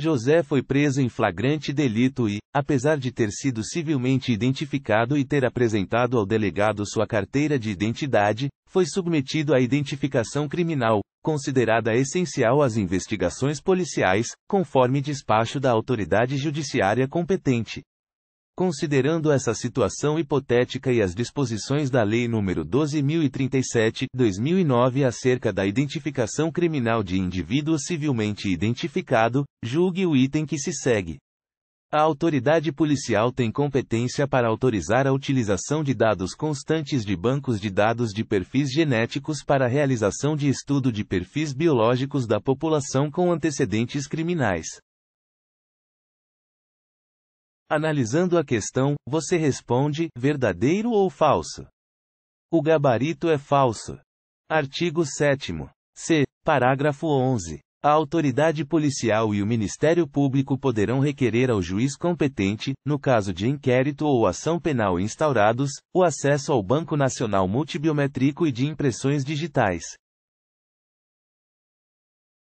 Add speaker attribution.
Speaker 1: José foi preso em flagrante delito e, apesar de ter sido civilmente identificado e ter apresentado ao delegado sua carteira de identidade, foi submetido à identificação criminal, considerada essencial às investigações policiais, conforme despacho da autoridade judiciária competente. Considerando essa situação hipotética e as disposições da Lei nº 12.037/2009 acerca da identificação criminal de indivíduo civilmente identificado, julgue o item que se segue. A autoridade policial tem competência para autorizar a utilização de dados constantes de bancos de dados de perfis genéticos para a realização de estudo de perfis biológicos da população com antecedentes criminais.
Speaker 2: Analisando a questão, você responde: verdadeiro ou falso? O gabarito é falso. Artigo
Speaker 1: 7. C. Parágrafo 11. A autoridade policial e o Ministério Público poderão requerer ao juiz competente, no caso de inquérito ou ação penal
Speaker 2: instaurados, o acesso ao Banco Nacional Multibiométrico e de Impressões Digitais,